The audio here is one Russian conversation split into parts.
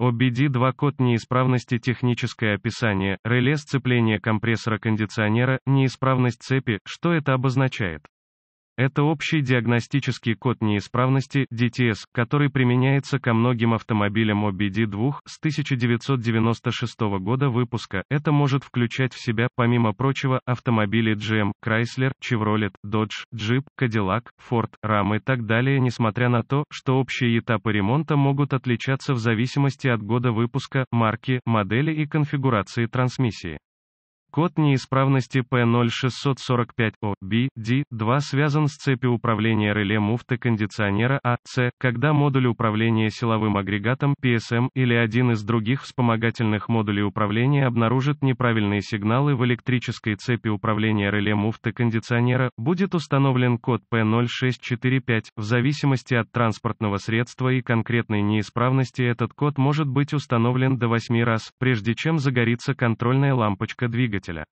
OBD2 код неисправности техническое описание, реле сцепления компрессора кондиционера, неисправность цепи, что это обозначает? Это общий диагностический код неисправности DTS, который применяется ко многим автомобилям OBD2 с 1996 года выпуска. Это может включать в себя, помимо прочего, автомобили GM, эм, Chrysler, Chevrolet, Dodge, Jeep, Cadillac, Ford, RAM и так далее, несмотря на то, что общие этапы ремонта могут отличаться в зависимости от года выпуска, марки, модели и конфигурации трансмиссии. Код неисправности P0645OBD2 связан с цепью управления реле муфты кондиционера AC, а когда модуль управления силовым агрегатом PSM или один из других вспомогательных модулей управления обнаружит неправильные сигналы в электрической цепи управления реле муфты кондиционера, будет установлен код P0645. В зависимости от транспортного средства и конкретной неисправности этот код может быть установлен до 8 раз, прежде чем загорится контрольная лампочка двигателя двигателя.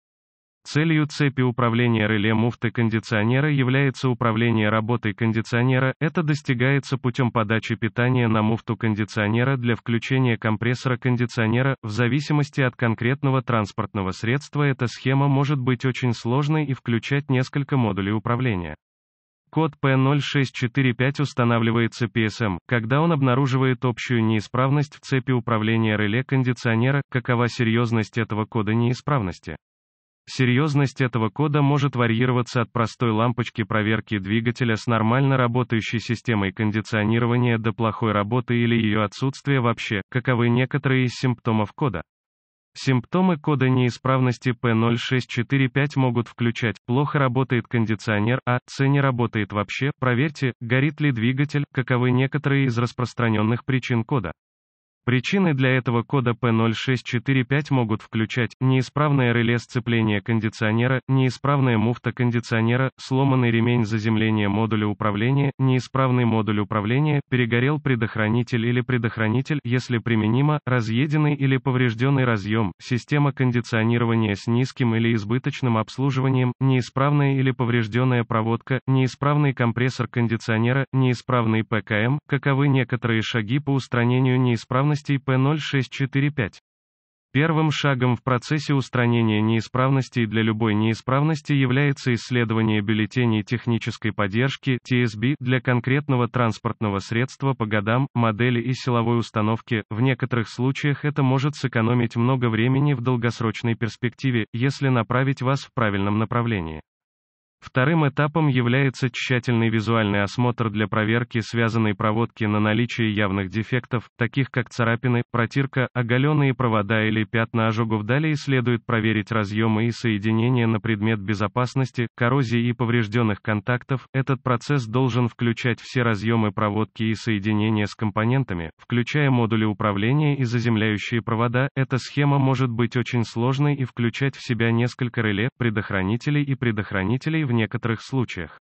Целью цепи управления реле муфты кондиционера является управление работой кондиционера, это достигается путем подачи питания на муфту кондиционера для включения компрессора кондиционера, в зависимости от конкретного транспортного средства эта схема может быть очень сложной и включать несколько модулей управления. Код P0645 устанавливается PSM, когда он обнаруживает общую неисправность в цепи управления реле кондиционера, какова серьезность этого кода неисправности. Серьезность этого кода может варьироваться от простой лампочки проверки двигателя с нормально работающей системой кондиционирования до плохой работы или ее отсутствия вообще, каковы некоторые из симптомов кода. Симптомы кода неисправности P0645 могут включать «плохо работает кондиционер», «А», «С» не работает вообще, проверьте, горит ли двигатель, каковы некоторые из распространенных причин кода. Причины для этого кода P0645 могут включать неисправное реле сцепления кондиционера, неисправная муфта кондиционера, сломанный ремень заземления модуля управления, неисправный модуль управления, перегорел предохранитель или предохранитель, если применимо, разъеденный или поврежденный разъем, система кондиционирования с низким или избыточным обслуживанием, неисправная или поврежденная проводка, неисправный компрессор кондиционера, неисправный ПКМ, каковы некоторые шаги по устранению неисправности неисправностей P0645. Первым шагом в процессе устранения неисправностей для любой неисправности является исследование бюллетеней технической поддержки TSB для конкретного транспортного средства по годам, модели и силовой установке. В некоторых случаях это может сэкономить много времени в долгосрочной перспективе, если направить вас в правильном направлении. Вторым этапом является тщательный визуальный осмотр для проверки связанной проводки на наличие явных дефектов, таких как царапины, протирка, оголенные провода или пятна ожогов. Далее следует проверить разъемы и соединения на предмет безопасности, коррозии и поврежденных контактов. Этот процесс должен включать все разъемы проводки и соединения с компонентами, включая модули управления и заземляющие провода. Эта схема может быть очень сложной и включать в себя несколько реле, предохранителей и предохранителей в некоторых случаях.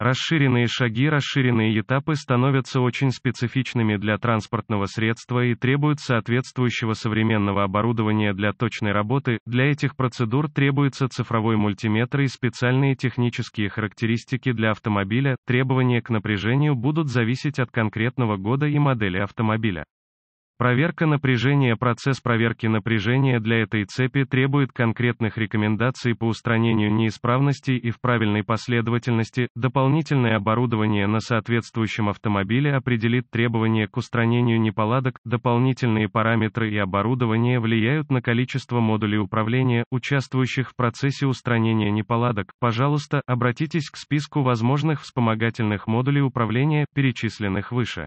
Расширенные шаги, расширенные этапы становятся очень специфичными для транспортного средства и требуют соответствующего современного оборудования для точной работы. Для этих процедур требуется цифровой мультиметр и специальные технические характеристики для автомобиля. Требования к напряжению будут зависеть от конкретного года и модели автомобиля. Проверка напряжения Процесс проверки напряжения для этой цепи требует конкретных рекомендаций по устранению неисправностей и в правильной последовательности. Дополнительное оборудование на соответствующем автомобиле определит требования к устранению неполадок. Дополнительные параметры и оборудование влияют на количество модулей управления, участвующих в процессе устранения неполадок. Пожалуйста, обратитесь к списку возможных вспомогательных модулей управления, перечисленных выше.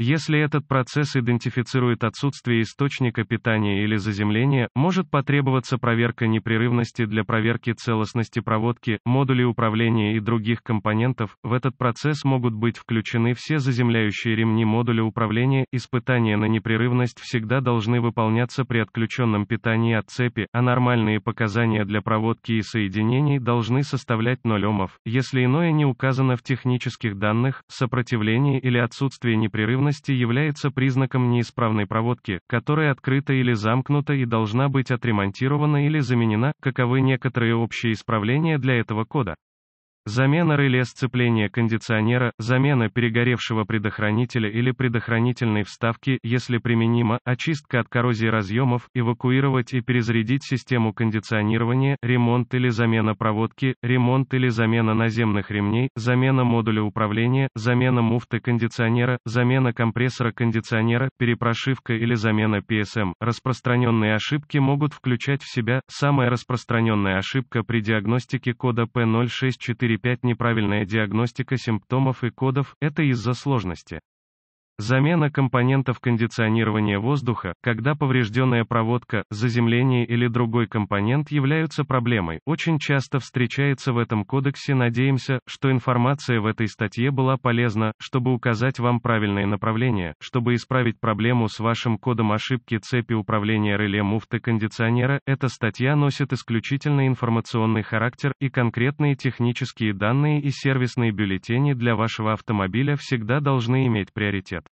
Если этот процесс идентифицирует отсутствие источника питания или заземления, может потребоваться проверка непрерывности для проверки целостности проводки, модулей управления и других компонентов. В этот процесс могут быть включены все заземляющие ремни модуля управления. Испытания на непрерывность всегда должны выполняться при отключенном питании от цепи, а нормальные показания для проводки и соединений должны составлять 0 омов. Если иное не указано в технических данных, сопротивление или отсутствие непрерывности неисправности является признаком неисправной проводки, которая открыта или замкнута и должна быть отремонтирована или заменена, каковы некоторые общие исправления для этого кода. Замена реле сцепления кондиционера, замена перегоревшего предохранителя или предохранительной вставки, если применимо, очистка от коррозии разъемов, эвакуировать и перезарядить систему кондиционирования, ремонт или замена проводки, ремонт или замена наземных ремней, замена модуля управления, замена муфты кондиционера, замена компрессора кондиционера, перепрошивка или замена PSM. Распространенные ошибки могут включать в себя, самая распространенная ошибка при диагностике кода P064 5 неправильная диагностика симптомов и кодов, это из-за сложности. Замена компонентов кондиционирования воздуха, когда поврежденная проводка, заземление или другой компонент являются проблемой, очень часто встречается в этом кодексе. Надеемся, что информация в этой статье была полезна, чтобы указать вам правильное направление, чтобы исправить проблему с вашим кодом ошибки цепи управления реле муфты кондиционера. Эта статья носит исключительно информационный характер, и конкретные технические данные и сервисные бюллетени для вашего автомобиля всегда должны иметь приоритет.